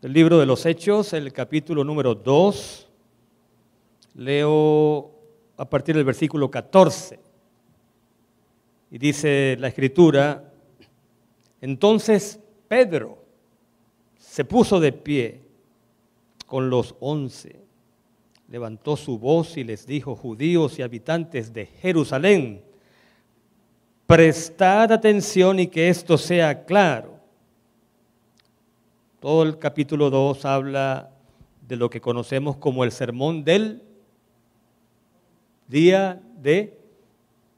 del libro de los Hechos, el capítulo número 2. Leo a partir del versículo 14. Y dice la escritura, entonces Pedro se puso de pie con los once, levantó su voz y les dijo, judíos y habitantes de Jerusalén, prestad atención y que esto sea claro. Todo el capítulo 2 habla de lo que conocemos como el sermón del día de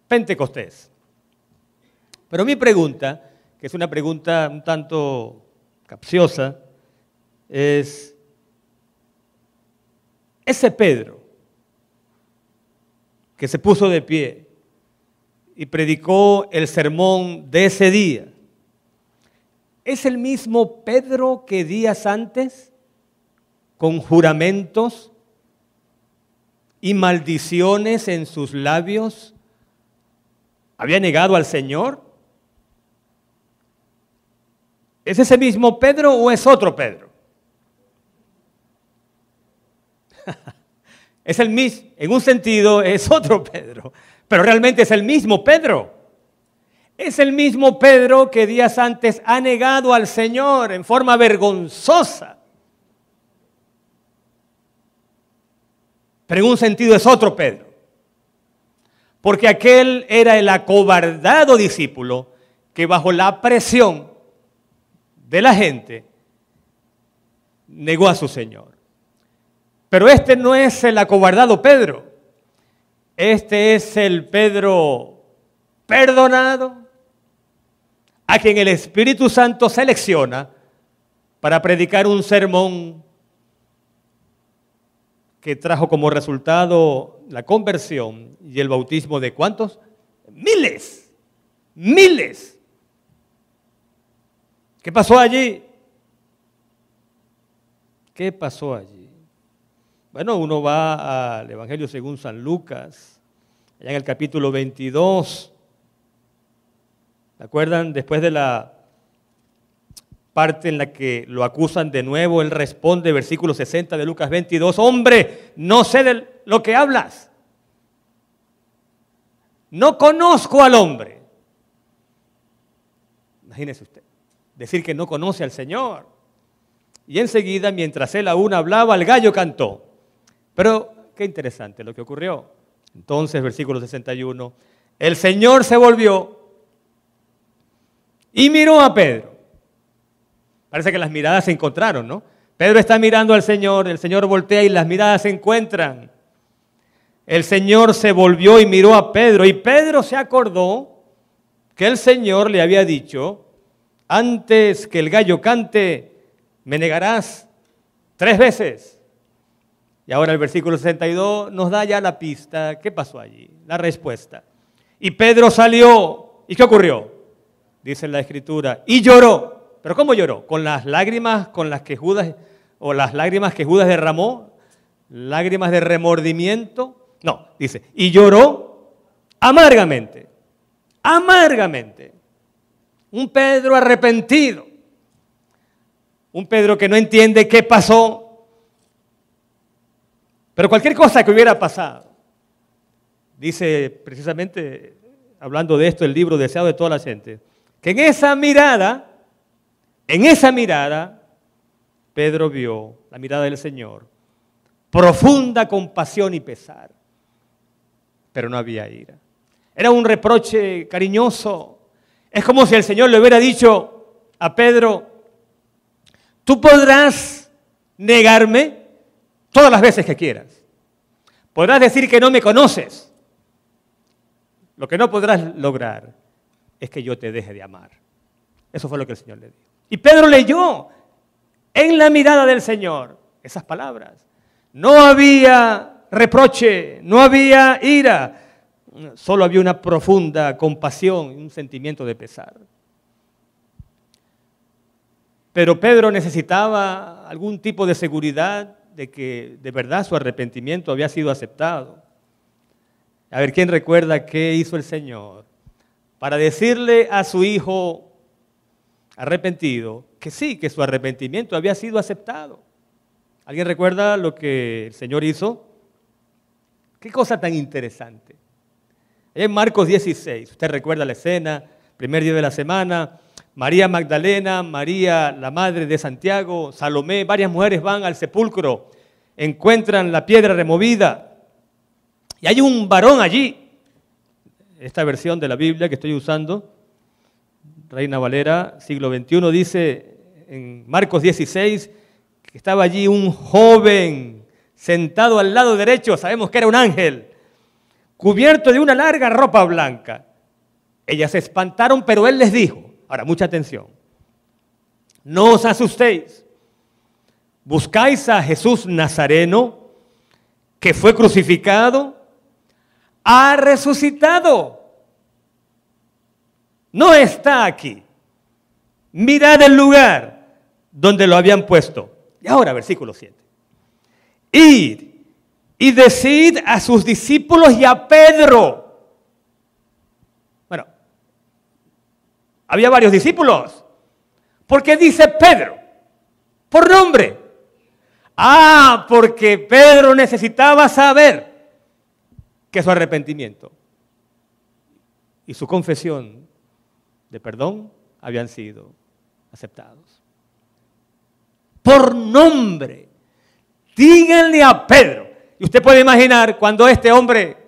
Pentecostés. Pero mi pregunta, que es una pregunta un tanto capciosa, es, ese Pedro que se puso de pie y predicó el sermón de ese día, es el mismo Pedro que días antes, con juramentos y maldiciones en sus labios, había negado al Señor. ¿Es ese mismo Pedro o es otro Pedro? es el mismo, en un sentido es otro Pedro, pero realmente es el mismo Pedro. Es el mismo Pedro que días antes ha negado al Señor en forma vergonzosa. Pero en un sentido es otro Pedro. Porque aquel era el acobardado discípulo que bajo la presión de la gente negó a su Señor. Pero este no es el acobardado Pedro. Este es el Pedro perdonado, a quien el Espíritu Santo selecciona para predicar un sermón que trajo como resultado la conversión y el bautismo de cuántos? Miles, miles. ¿Qué pasó allí? ¿Qué pasó allí? Bueno, uno va al Evangelio según San Lucas, allá en el capítulo 22, ¿Se acuerdan? Después de la parte en la que lo acusan de nuevo, él responde, versículo 60 de Lucas 22, hombre, no sé de lo que hablas. No conozco al hombre. Imagínese usted, decir que no conoce al Señor. Y enseguida, mientras él aún hablaba, el gallo cantó. Pero qué interesante lo que ocurrió. Entonces, versículo 61, el Señor se volvió y miró a Pedro. Parece que las miradas se encontraron, ¿no? Pedro está mirando al Señor, el Señor voltea y las miradas se encuentran. El Señor se volvió y miró a Pedro y Pedro se acordó que el Señor le había dicho, antes que el gallo cante, me negarás tres veces. Y ahora el versículo 62 nos da ya la pista, ¿qué pasó allí? La respuesta. Y Pedro salió, ¿y qué ocurrió? dice la escritura, y lloró. ¿Pero cómo lloró? Con las lágrimas con las que Judas, o las lágrimas que Judas derramó, lágrimas de remordimiento. No, dice, y lloró amargamente, amargamente. Un Pedro arrepentido, un Pedro que no entiende qué pasó, pero cualquier cosa que hubiera pasado. Dice precisamente, hablando de esto, el libro deseado de toda la gente, que en esa mirada, en esa mirada, Pedro vio la mirada del Señor, profunda compasión y pesar, pero no había ira. Era un reproche cariñoso. Es como si el Señor le hubiera dicho a Pedro, tú podrás negarme todas las veces que quieras. Podrás decir que no me conoces. Lo que no podrás lograr es que yo te deje de amar. Eso fue lo que el Señor le dijo. Y Pedro leyó en la mirada del Señor esas palabras. No había reproche, no había ira, solo había una profunda compasión y un sentimiento de pesar. Pero Pedro necesitaba algún tipo de seguridad de que de verdad su arrepentimiento había sido aceptado. A ver, ¿quién recuerda qué hizo el Señor? para decirle a su hijo arrepentido que sí, que su arrepentimiento había sido aceptado. ¿Alguien recuerda lo que el Señor hizo? Qué cosa tan interesante. En Marcos 16, usted recuerda la escena, primer día de la semana, María Magdalena, María la madre de Santiago, Salomé, varias mujeres van al sepulcro, encuentran la piedra removida y hay un varón allí esta versión de la Biblia que estoy usando, Reina Valera, siglo XXI, dice en Marcos 16 que estaba allí un joven sentado al lado derecho, sabemos que era un ángel, cubierto de una larga ropa blanca. Ellas se espantaron, pero él les dijo, ahora mucha atención, no os asustéis, buscáis a Jesús Nazareno, que fue crucificado, ha resucitado. No está aquí. Mirad el lugar donde lo habían puesto. Y ahora versículo 7. Id y decid a sus discípulos y a Pedro. Bueno, había varios discípulos. ¿Por qué dice Pedro? Por nombre. Ah, porque Pedro necesitaba saber que su arrepentimiento y su confesión de perdón habían sido aceptados. Por nombre, díganle a Pedro. Y usted puede imaginar cuando este hombre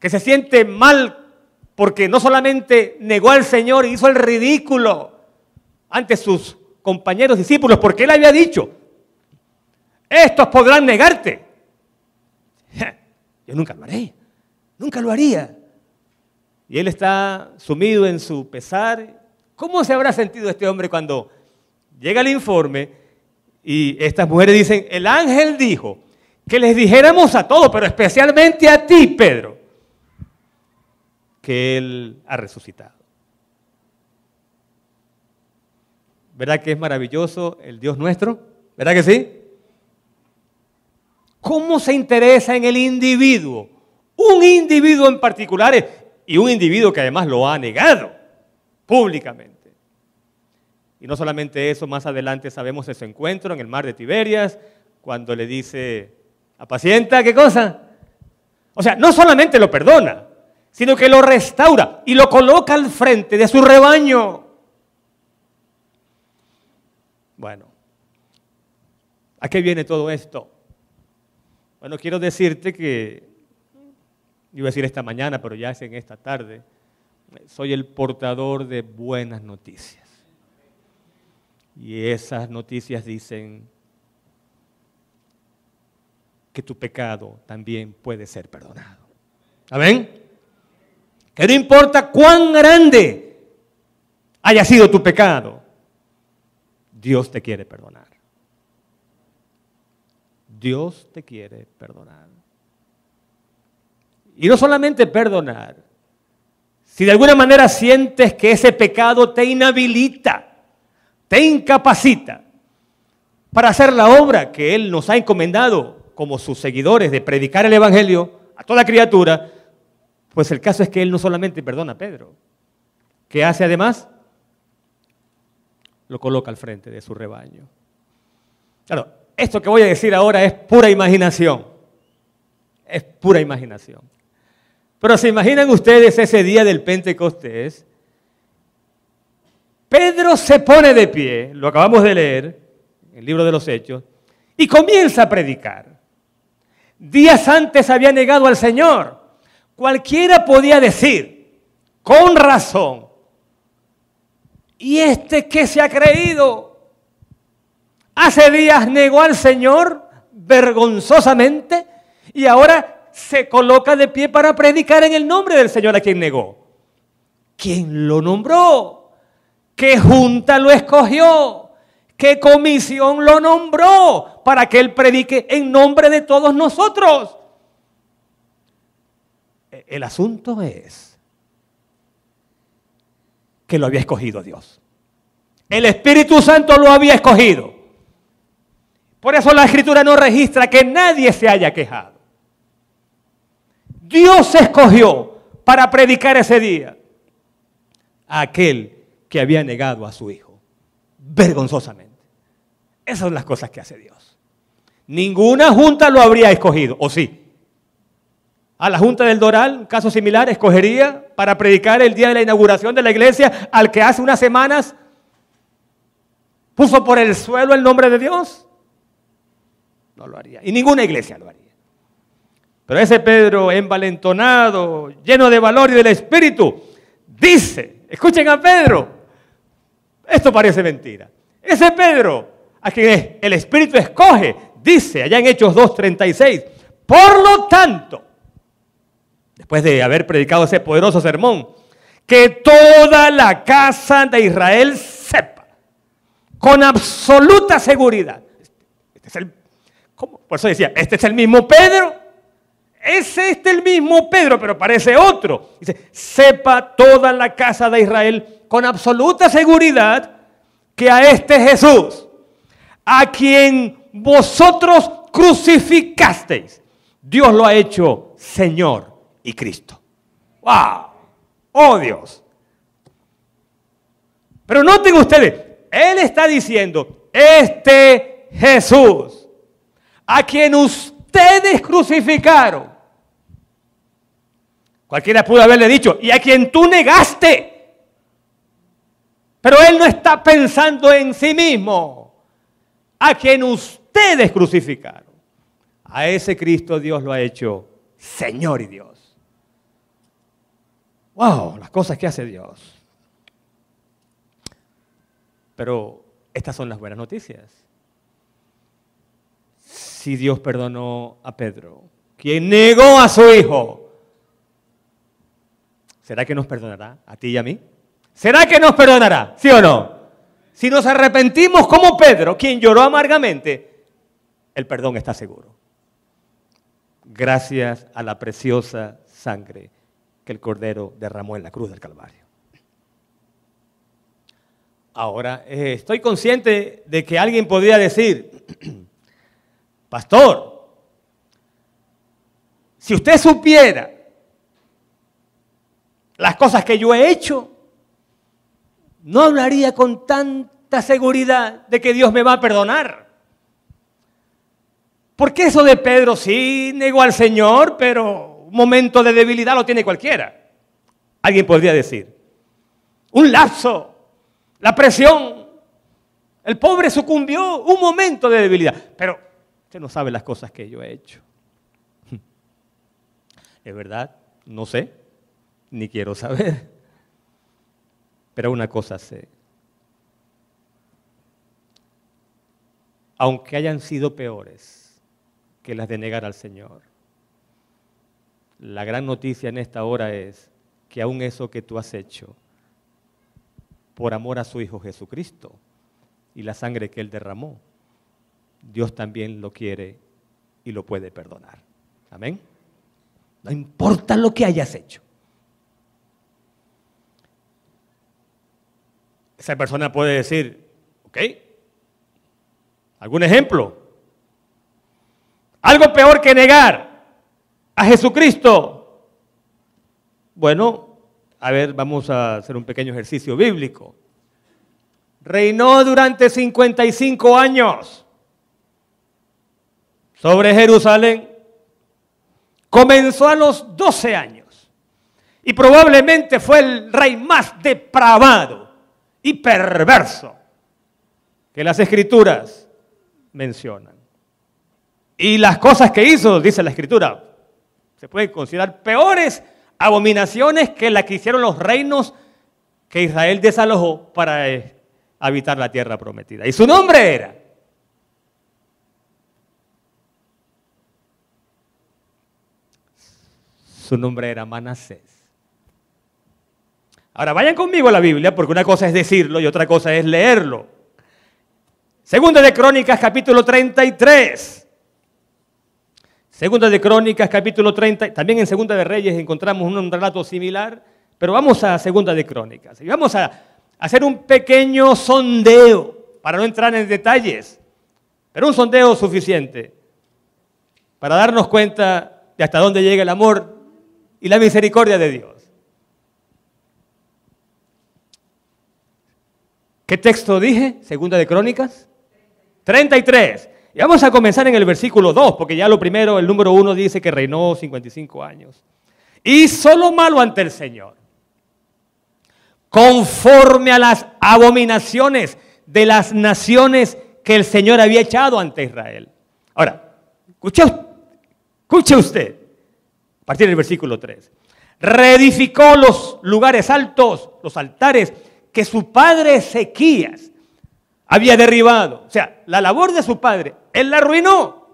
que se siente mal porque no solamente negó al Señor y hizo el ridículo ante sus compañeros discípulos, porque él había dicho, estos podrán negarte. Yo nunca lo haré. Nunca lo haría. Y él está sumido en su pesar. ¿Cómo se habrá sentido este hombre cuando llega el informe y estas mujeres dicen, el ángel dijo que les dijéramos a todos, pero especialmente a ti, Pedro, que él ha resucitado? ¿Verdad que es maravilloso el Dios nuestro? ¿Verdad que sí? ¿Cómo se interesa en el individuo? un individuo en particular y un individuo que además lo ha negado públicamente. Y no solamente eso, más adelante sabemos ese encuentro en el mar de Tiberias, cuando le dice, apacienta, ¿qué cosa? O sea, no solamente lo perdona, sino que lo restaura y lo coloca al frente de su rebaño. Bueno, ¿a qué viene todo esto? Bueno, quiero decirte que iba a decir esta mañana, pero ya es en esta tarde, soy el portador de buenas noticias. Y esas noticias dicen que tu pecado también puede ser perdonado. ¿Amén? Que no importa cuán grande haya sido tu pecado, Dios te quiere perdonar. Dios te quiere perdonar. Y no solamente perdonar. Si de alguna manera sientes que ese pecado te inhabilita, te incapacita para hacer la obra que Él nos ha encomendado como sus seguidores de predicar el Evangelio a toda criatura, pues el caso es que Él no solamente perdona a Pedro, ¿qué hace además? Lo coloca al frente de su rebaño. Claro, esto que voy a decir ahora es pura imaginación. Es pura imaginación. Pero se imaginan ustedes ese día del Pentecostés. Pedro se pone de pie, lo acabamos de leer, el libro de los Hechos, y comienza a predicar. Días antes había negado al Señor. Cualquiera podía decir, con razón, ¿y este qué se ha creído? Hace días negó al Señor vergonzosamente y ahora se coloca de pie para predicar en el nombre del Señor a quien negó. ¿Quién lo nombró? ¿Qué junta lo escogió? ¿Qué comisión lo nombró para que él predique en nombre de todos nosotros? E-, el asunto es que lo había escogido Dios. El Espíritu Santo lo había escogido. Por eso la escritura no registra que nadie se haya quejado. Dios escogió para predicar ese día a aquel que había negado a su hijo, vergonzosamente. Esas son las cosas que hace Dios. Ninguna junta lo habría escogido, o sí. A la junta del Doral, caso similar, escogería para predicar el día de la inauguración de la iglesia al que hace unas semanas puso por el suelo el nombre de Dios. No lo haría. Y ninguna iglesia lo haría. Pero ese Pedro, envalentonado, lleno de valor y del Espíritu, dice, escuchen a Pedro, esto parece mentira. Ese Pedro, a quien el Espíritu escoge, dice allá en Hechos 2.36, por lo tanto, después de haber predicado ese poderoso sermón, que toda la casa de Israel sepa, con absoluta seguridad, este, este por eso decía, este es el mismo Pedro es este el mismo Pedro, pero parece otro. Dice, sepa toda la casa de Israel con absoluta seguridad que a este Jesús, a quien vosotros crucificasteis, Dios lo ha hecho Señor y Cristo. ¡Wow! ¡Oh Dios! Pero noten ustedes, Él está diciendo, este Jesús, a quien ustedes crucificaron, Cualquiera pudo haberle dicho, y a quien tú negaste. Pero él no está pensando en sí mismo, a quien ustedes crucificaron. A ese Cristo Dios lo ha hecho Señor y Dios. ¡Wow! Las cosas que hace Dios. Pero estas son las buenas noticias. Si Dios perdonó a Pedro, quien negó a su hijo, ¿Será que nos perdonará a ti y a mí? ¿Será que nos perdonará? ¿Sí o no? Si nos arrepentimos como Pedro, quien lloró amargamente, el perdón está seguro. Gracias a la preciosa sangre que el Cordero derramó en la cruz del Calvario. Ahora, eh, estoy consciente de que alguien podría decir, pastor, si usted supiera las cosas que yo he hecho, no hablaría con tanta seguridad de que Dios me va a perdonar. Porque eso de Pedro sí negó al Señor, pero un momento de debilidad lo tiene cualquiera. Alguien podría decir. Un lapso, la presión. El pobre sucumbió un momento de debilidad. Pero usted no sabe las cosas que yo he hecho. ¿Es verdad? No sé ni quiero saber. Pero una cosa sé. Aunque hayan sido peores que las de negar al Señor, la gran noticia en esta hora es que aún eso que tú has hecho, por amor a su Hijo Jesucristo y la sangre que Él derramó, Dios también lo quiere y lo puede perdonar. Amén. No importa lo que hayas hecho. esa persona puede decir, ok, ¿algún ejemplo? Algo peor que negar a Jesucristo. Bueno, a ver, vamos a hacer un pequeño ejercicio bíblico. Reinó durante 55 años sobre Jerusalén. Comenzó a los 12 años y probablemente fue el rey más depravado perverso que las escrituras mencionan. Y las cosas que hizo, dice la escritura, se pueden considerar peores abominaciones que las que hicieron los reinos que Israel desalojó para eh, habitar la tierra prometida. Y su nombre era Su nombre era Manasés. Ahora vayan conmigo a la Biblia, porque una cosa es decirlo y otra cosa es leerlo. Segunda de Crónicas, capítulo 33. Segunda de Crónicas, capítulo 30. También en Segunda de Reyes encontramos un relato similar, pero vamos a Segunda de Crónicas. Y vamos a hacer un pequeño sondeo, para no entrar en detalles, pero un sondeo suficiente para darnos cuenta de hasta dónde llega el amor y la misericordia de Dios. ¿Qué texto dije? Segunda de Crónicas. 33. Y vamos a comenzar en el versículo 2, porque ya lo primero, el número 1 dice que reinó 55 años. Hizo lo malo ante el Señor, conforme a las abominaciones de las naciones que el Señor había echado ante Israel. Ahora, escuche, escuche usted, a partir del versículo 3. Reedificó los lugares altos, los altares, que su padre Ezequías había derribado. O sea, la labor de su padre, él la arruinó.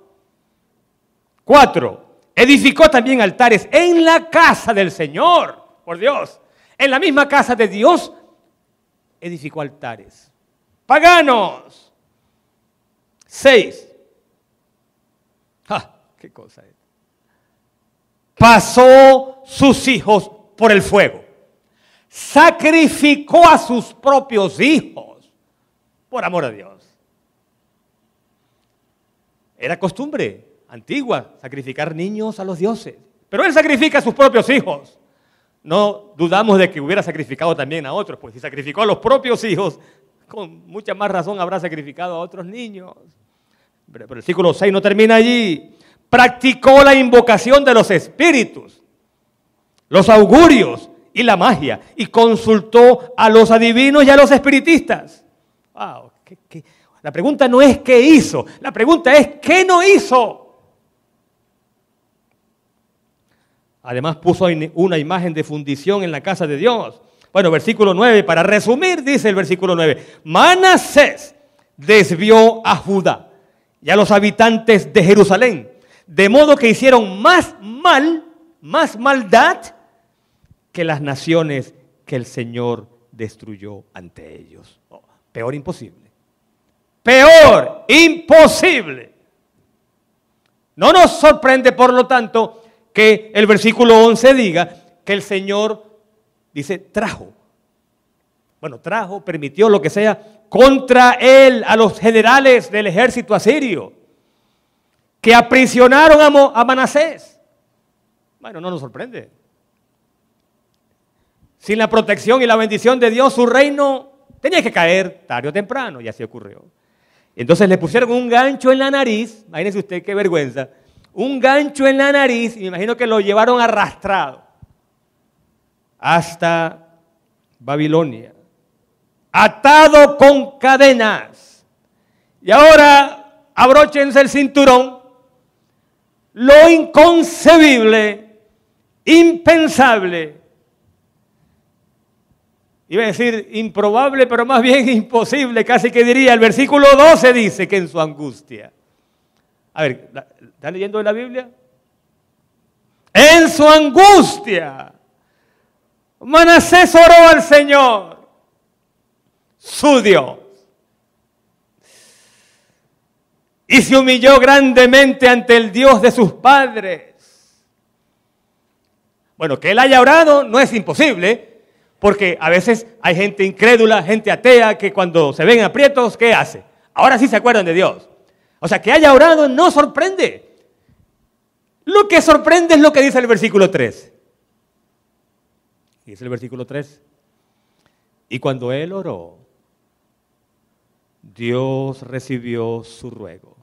Cuatro, edificó también altares en la casa del Señor, por Dios. En la misma casa de Dios edificó altares. Paganos. Seis. ¡Qué cosa Pasó sus hijos por el fuego sacrificó a sus propios hijos, por amor a Dios. Era costumbre antigua sacrificar niños a los dioses, pero él sacrifica a sus propios hijos. No dudamos de que hubiera sacrificado también a otros, pues si sacrificó a los propios hijos, con mucha más razón habrá sacrificado a otros niños. Pero, el versículo 6 no termina allí. Practicó la invocación de los espíritus, los augurios, y la magia y consultó a los adivinos y a los espiritistas. La pregunta no es qué hizo, la pregunta es qué no hizo. Además puso una imagen de fundición en la casa de Dios. Bueno, versículo 9, para resumir, dice el versículo 9, Manasés desvió a Judá y a los habitantes de Jerusalén, de modo que hicieron más mal, más maldad que las naciones que el Señor destruyó ante ellos. Oh, peor imposible. Peor imposible. No nos sorprende, por lo tanto, que el versículo 11 diga que el Señor, dice, trajo. Bueno, trajo, permitió lo que sea, contra él a los generales del ejército asirio, que aprisionaron a Manasés. Bueno, no nos sorprende. Sin la protección y la bendición de Dios, su reino tenía que caer tarde o temprano, y así ocurrió. Entonces le pusieron un gancho en la nariz, imagínense usted qué vergüenza, un gancho en la nariz, y me imagino que lo llevaron arrastrado hasta Babilonia, atado con cadenas. Y ahora abróchense el cinturón, lo inconcebible, impensable, iba a decir improbable, pero más bien imposible, casi que diría, el versículo 12 dice que en su angustia. A ver, ¿está leyendo la Biblia? En su angustia, Manasés oró al Señor, su Dios, y se humilló grandemente ante el Dios de sus padres. Bueno, que él haya orado no es imposible, porque a veces hay gente incrédula, gente atea, que cuando se ven aprietos, ¿qué hace? Ahora sí se acuerdan de Dios. O sea, que haya orado no sorprende. Lo que sorprende es lo que dice el versículo 3. Dice el versículo 3. Y cuando él oró, Dios recibió su ruego.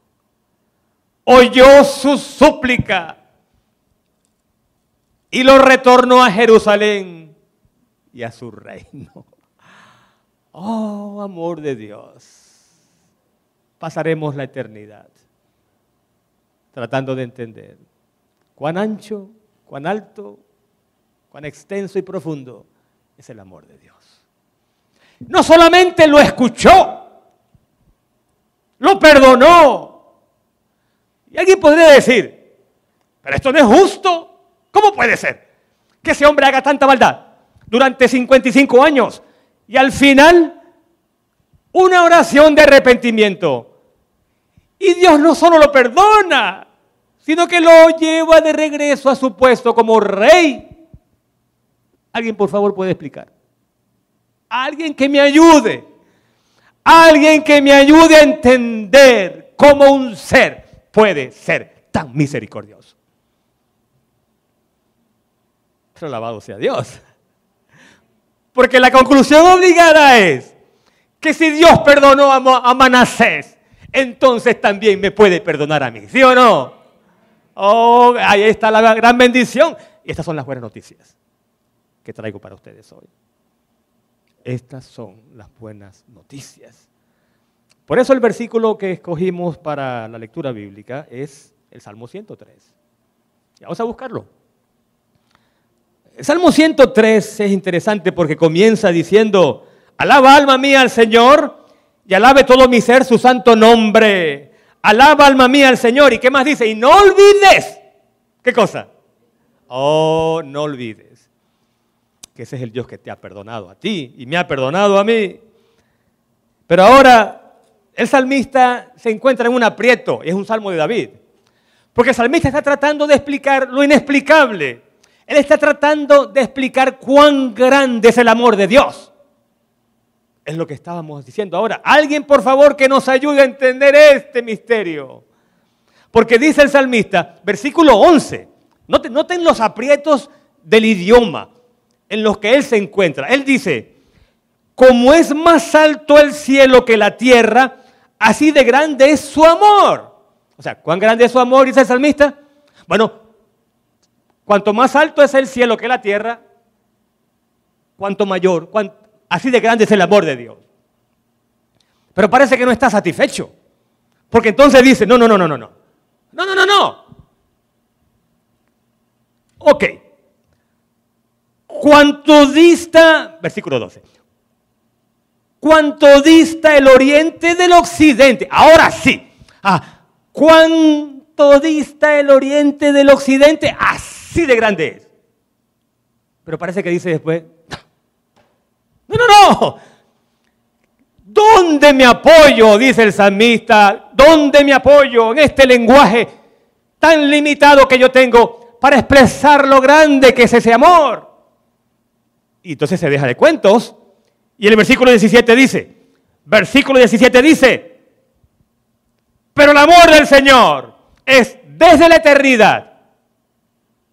Oyó su súplica y lo retornó a Jerusalén y a su reino. Oh, amor de Dios. Pasaremos la eternidad tratando de entender cuán ancho, cuán alto, cuán extenso y profundo es el amor de Dios. No solamente lo escuchó, lo perdonó. Y alguien podría decir, pero esto no es justo. ¿Cómo puede ser que ese hombre haga tanta maldad? durante 55 años. Y al final, una oración de arrepentimiento. Y Dios no solo lo perdona, sino que lo lleva de regreso a su puesto como rey. ¿Alguien por favor puede explicar? Alguien que me ayude. Alguien que me ayude a entender cómo un ser puede ser tan misericordioso. Pero alabado sea Dios. Porque la conclusión obligada es que si Dios perdonó a Manasés, entonces también me puede perdonar a mí, ¿sí o no? Oh, ahí está la gran bendición. Y estas son las buenas noticias que traigo para ustedes hoy. Estas son las buenas noticias. Por eso el versículo que escogimos para la lectura bíblica es el Salmo 103. Vamos a buscarlo. Salmo 103 es interesante porque comienza diciendo, alaba alma mía al Señor y alabe todo mi ser su santo nombre. Alaba alma mía al Señor. ¿Y qué más dice? Y no olvides. ¿Qué cosa? Oh, no olvides que ese es el Dios que te ha perdonado a ti y me ha perdonado a mí. Pero ahora el salmista se encuentra en un aprieto, y es un salmo de David, porque el salmista está tratando de explicar lo inexplicable. Él está tratando de explicar cuán grande es el amor de Dios. Es lo que estábamos diciendo ahora. Alguien, por favor, que nos ayude a entender este misterio. Porque dice el salmista, versículo 11, noten, noten los aprietos del idioma en los que él se encuentra. Él dice, como es más alto el cielo que la tierra, así de grande es su amor. O sea, ¿cuán grande es su amor? Dice el salmista. Bueno, Cuanto más alto es el cielo que la tierra, cuanto mayor, así de grande es el amor de Dios. Pero parece que no está satisfecho. Porque entonces dice, no, no, no, no, no, no. No, no, no, no. Ok. Cuanto dista, versículo 12. Cuanto dista el oriente del occidente. Ahora sí. Ah, cuánto dista el oriente del occidente. Así Sí de grande es. Pero parece que dice después, no, no, no. ¿Dónde me apoyo? Dice el salmista. ¿Dónde me apoyo en este lenguaje tan limitado que yo tengo para expresar lo grande que es ese amor? Y entonces se deja de cuentos. Y el versículo 17 dice, versículo 17 dice, pero el amor del Señor es desde la eternidad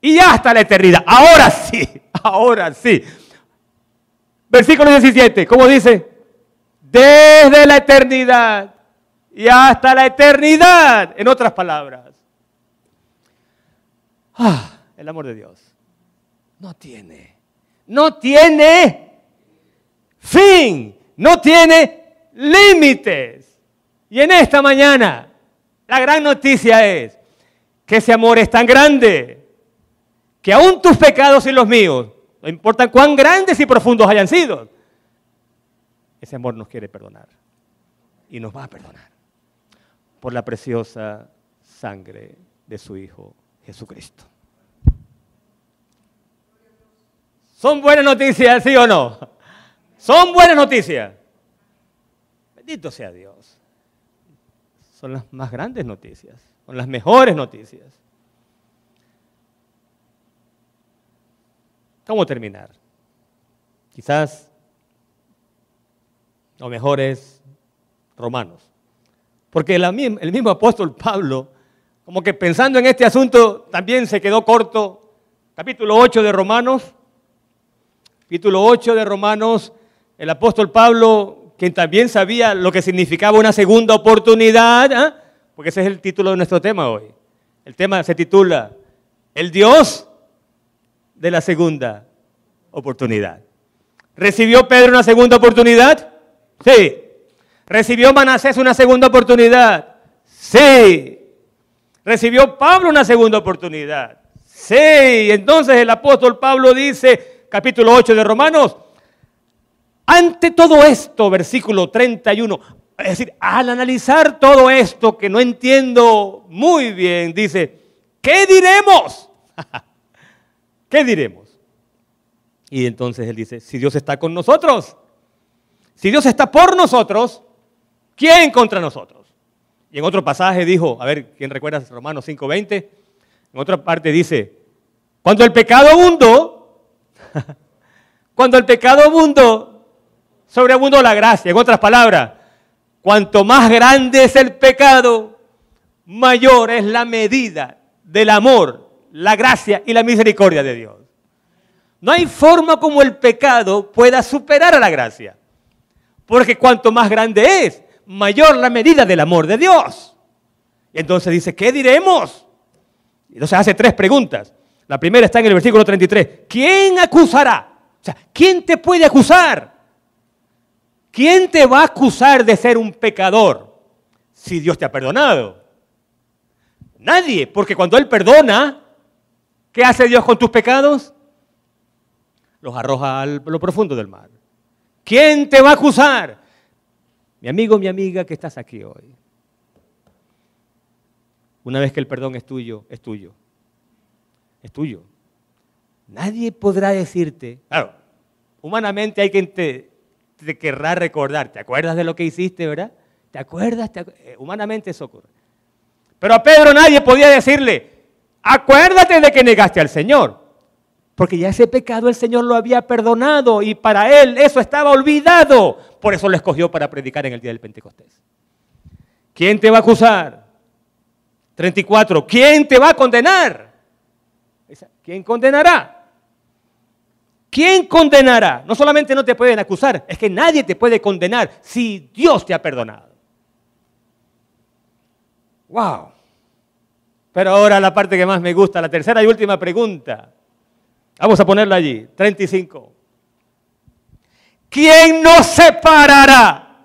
y hasta la eternidad. Ahora sí, ahora sí. Versículo 17, ¿cómo dice? Desde la eternidad y hasta la eternidad, en otras palabras. Ah, el amor de Dios no tiene, no tiene fin, no tiene límites. Y en esta mañana, la gran noticia es que ese amor es tan grande que aún tus pecados y los míos, no importa cuán grandes y profundos hayan sido, ese amor nos quiere perdonar y nos va a perdonar por la preciosa sangre de su Hijo Jesucristo. ¿Son buenas noticias, sí o no? Son buenas noticias. Bendito sea Dios. Son las más grandes noticias, son las mejores noticias. ¿Cómo terminar? Quizás lo mejor es Romanos. Porque el, mismo apóstol Pablo, como que pensando en este asunto, también se quedó corto. Capítulo 8 de Romanos, capítulo 8 de Romanos, el apóstol Pablo, quien también sabía lo que significaba una segunda oportunidad, ¿ah? porque ese es el título de nuestro tema hoy. El tema se titula El Dios de la segunda oportunidad. ¿Recibió Pedro una segunda oportunidad? Sí. ¿Recibió Manasés una segunda oportunidad? Sí. ¿Recibió Pablo una segunda oportunidad? Sí. Entonces el apóstol Pablo dice, capítulo 8 de Romanos, ante todo esto, versículo 31, es decir, al analizar todo esto que no entiendo muy bien, dice, ¿qué diremos? ¿Qué diremos? Y entonces él dice, si Dios está con nosotros, si Dios está por nosotros, ¿quién contra nosotros? Y en otro pasaje dijo, a ver, ¿quién recuerda Romanos 5:20? En otra parte dice, cuando el pecado abundó, cuando el pecado abundó, sobreabundó la gracia. En otras palabras, cuanto más grande es el pecado, mayor es la medida del amor la gracia y la misericordia de Dios. No hay forma como el pecado pueda superar a la gracia. Porque cuanto más grande es, mayor la medida del amor de Dios. Y entonces dice, ¿qué diremos? Entonces hace tres preguntas. La primera está en el versículo 33. ¿Quién acusará? O sea, ¿quién te puede acusar? ¿Quién te va a acusar de ser un pecador si Dios te ha perdonado? Nadie, porque cuando Él perdona, ¿Qué hace Dios con tus pecados? Los arroja a lo profundo del mar. ¿Quién te va a acusar? Mi amigo, mi amiga que estás aquí hoy. Una vez que el perdón es tuyo, es tuyo. Es tuyo. Nadie podrá decirte, claro, humanamente hay quien te, querrá recordar, ¿te acuerdas de lo que hiciste, verdad? ¿Te acuerdas? Eh, humanamente eso ocurre. Pero a Pedro nadie podía decirle, acuérdate de que negaste al Señor. Porque ya ese pecado el Señor lo había perdonado y para él eso estaba olvidado. Por eso lo escogió para predicar en el día del Pentecostés. ¿Quién te va a acusar? 34. ¿Quién te va a condenar? ¿Quién condenará? ¿Quién condenará? No solamente no te pueden acusar, es que nadie te puede condenar si Dios te ha perdonado. ¡Wow! Pero ahora la parte que más me gusta, la tercera y última pregunta. Vamos a ponerla allí, 35. ¿Quién nos separará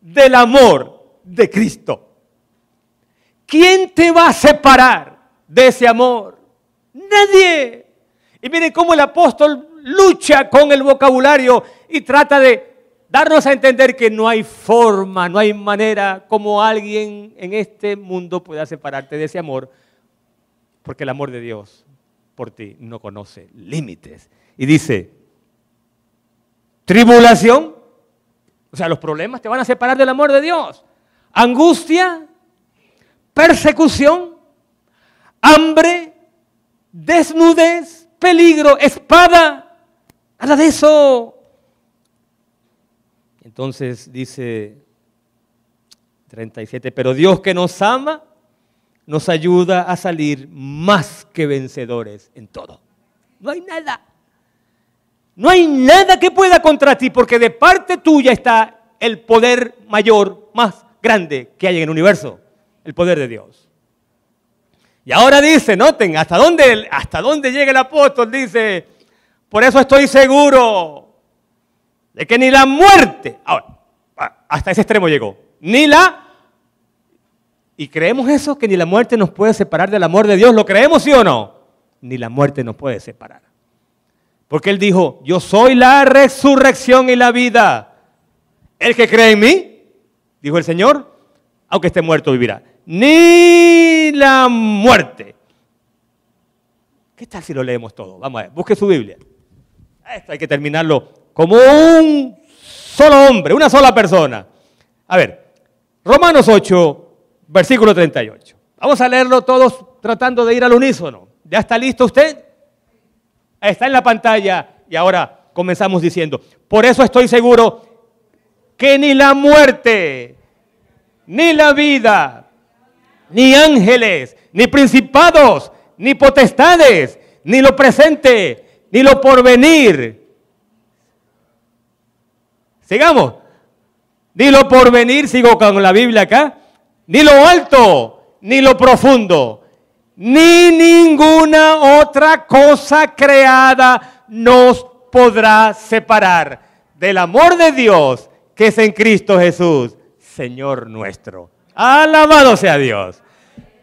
del amor de Cristo? ¿Quién te va a separar de ese amor? Nadie. Y miren cómo el apóstol lucha con el vocabulario y trata de darnos a entender que no hay forma, no hay manera como alguien en este mundo pueda separarte de ese amor porque el amor de Dios por ti no conoce límites. Y dice, tribulación, o sea, los problemas te van a separar del amor de Dios, angustia, persecución, hambre, desnudez, peligro, espada, nada de eso. Entonces dice 37, pero Dios que nos ama, nos ayuda a salir más que vencedores en todo. No hay nada. No hay nada que pueda contra ti, porque de parte tuya está el poder mayor, más grande que hay en el universo, el poder de Dios. Y ahora dice, noten, hasta dónde, hasta dónde llega el apóstol, dice, por eso estoy seguro de que ni la muerte, ahora, hasta ese extremo llegó, ni la ¿Y creemos eso? Que ni la muerte nos puede separar del amor de Dios. ¿Lo creemos sí o no? Ni la muerte nos puede separar. Porque Él dijo, yo soy la resurrección y la vida. El que cree en mí, dijo el Señor, aunque esté muerto vivirá. Ni la muerte. ¿Qué tal si lo leemos todo? Vamos a ver, busque su Biblia. Esto hay que terminarlo como un solo hombre, una sola persona. A ver, Romanos 8, versículo 38. Vamos a leerlo todos tratando de ir al unísono. ¿Ya está listo usted? Está en la pantalla y ahora comenzamos diciendo, por eso estoy seguro que ni la muerte, ni la vida, ni ángeles, ni principados, ni potestades, ni lo presente, ni lo porvenir. Sigamos. Ni lo porvenir, sigo con la Biblia acá ni lo alto, ni lo profundo, ni ninguna otra cosa creada nos podrá separar del amor de Dios que es en Cristo Jesús, Señor nuestro. Alabado sea Dios.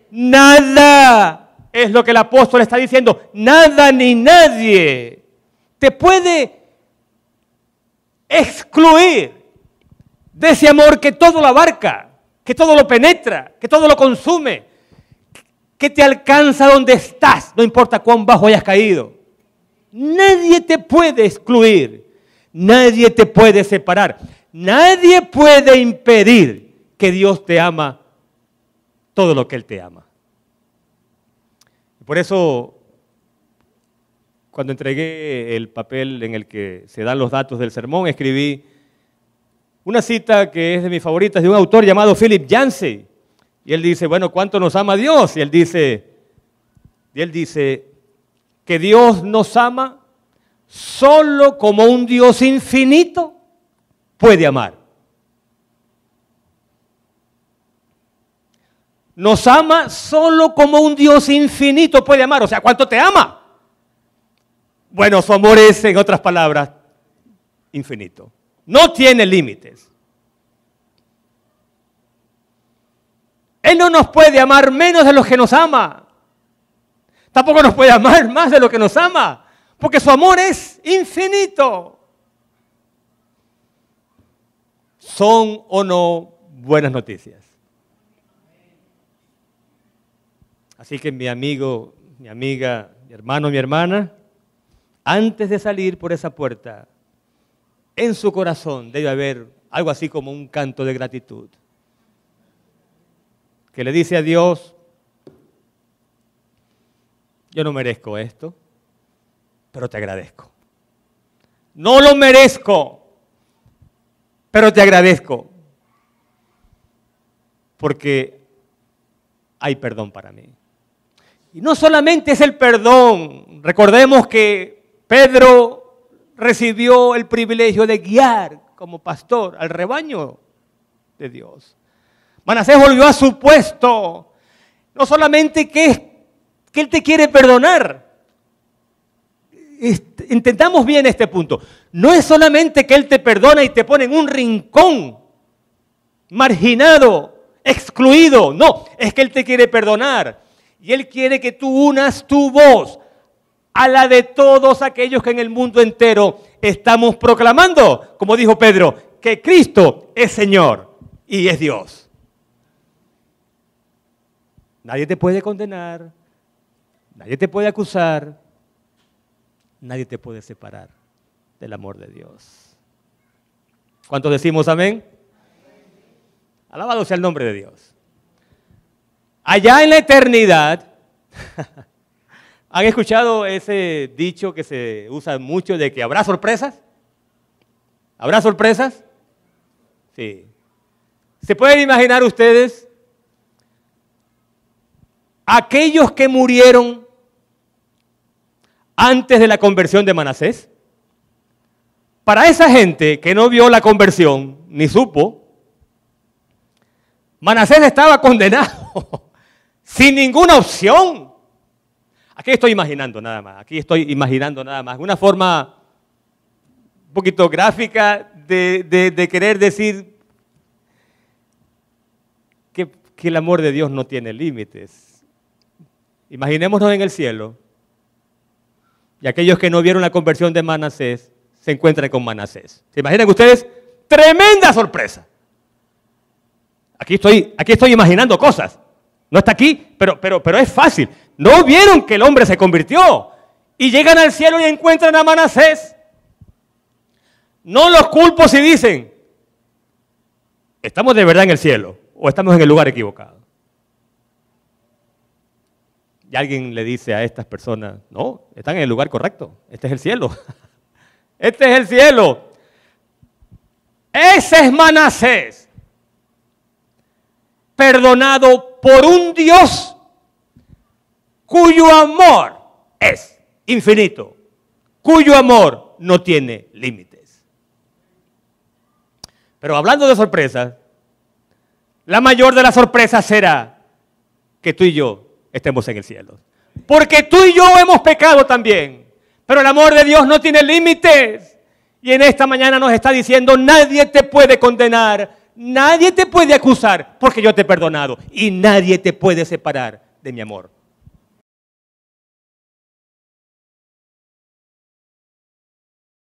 Nada es lo que el apóstol está diciendo. Nada ni nadie te puede excluir de ese amor que todo lo abarca que todo lo penetra, que todo lo consume, que te alcanza donde estás, no importa cuán bajo hayas caído. Nadie te puede excluir, nadie te puede separar, nadie puede impedir que Dios te ama todo lo que Él te ama. Por eso, cuando entregué el papel en el que se dan los datos del sermón, escribí una cita que es de mis favoritas de un autor llamado Philip Yancey. Y él dice, bueno, ¿cuánto nos ama Dios? Y él dice, y él dice que Dios nos ama solo como un Dios infinito puede amar. Nos ama solo como un Dios infinito puede amar. O sea, ¿cuánto te ama? Bueno, su amor es, en otras palabras, infinito no tiene límites. Él no nos puede amar menos de los que nos ama. Tampoco nos puede amar más de lo que nos ama, porque su amor es infinito. ¿Son o no buenas noticias? Así que mi amigo, mi amiga, mi hermano, mi hermana, antes de salir por esa puerta, en su corazón debe haber algo así como un canto de gratitud. Que le dice a Dios, yo no merezco esto, pero te agradezco. No lo merezco, pero te agradezco. Porque hay perdón para mí. Y no solamente es el perdón, recordemos que Pedro recibió el privilegio de guiar como pastor al rebaño de Dios. Manasés volvió a su puesto. No solamente que, que Él te quiere perdonar. Este, intentamos bien este punto. No es solamente que Él te perdona y te pone en un rincón marginado, excluido. No, es que Él te quiere perdonar. Y Él quiere que tú unas tu voz a la de todos aquellos que en el mundo entero estamos proclamando, como dijo Pedro, que Cristo es Señor y es Dios. Nadie te puede condenar, nadie te puede acusar, nadie te puede separar del amor de Dios. ¿Cuántos decimos amén? Alabado sea el nombre de Dios. Allá en la eternidad, ¿Han escuchado ese dicho que se usa mucho de que habrá sorpresas? ¿Habrá sorpresas? Sí. ¿Se pueden imaginar ustedes aquellos que murieron antes de la conversión de Manasés? Para esa gente que no vio la conversión ni supo, Manasés estaba condenado sin ninguna opción. Aquí estoy imaginando nada más, aquí estoy imaginando nada más. Una forma un poquito gráfica de, querer decir que, el amor de Dios no tiene límites. Imaginémonos en el cielo y aquellos que no vieron la conversión de Manasés se encuentran con Manasés. ¿Se imaginan ustedes? Tremenda sorpresa. Aquí estoy, aquí estoy imaginando cosas. No está aquí, pero, pero, pero es fácil. No vieron que el hombre se convirtió. Y llegan al cielo y encuentran a Manasés. No los culpo si dicen, ¿estamos de verdad en el cielo o estamos en el lugar equivocado? Y alguien le dice a estas personas, no, están en el lugar correcto, este es el cielo, este es el cielo, ese es Manasés, perdonado por un Dios cuyo amor es infinito, cuyo amor no tiene límites. Pero hablando de sorpresas, la mayor de las sorpresas será que tú y yo estemos en el cielo. Porque tú y yo hemos pecado también, pero el amor de Dios no tiene límites. Y en esta mañana nos está diciendo, nadie te puede condenar nadie te puede acusar porque yo te he perdonado y nadie te puede separar de mi amor.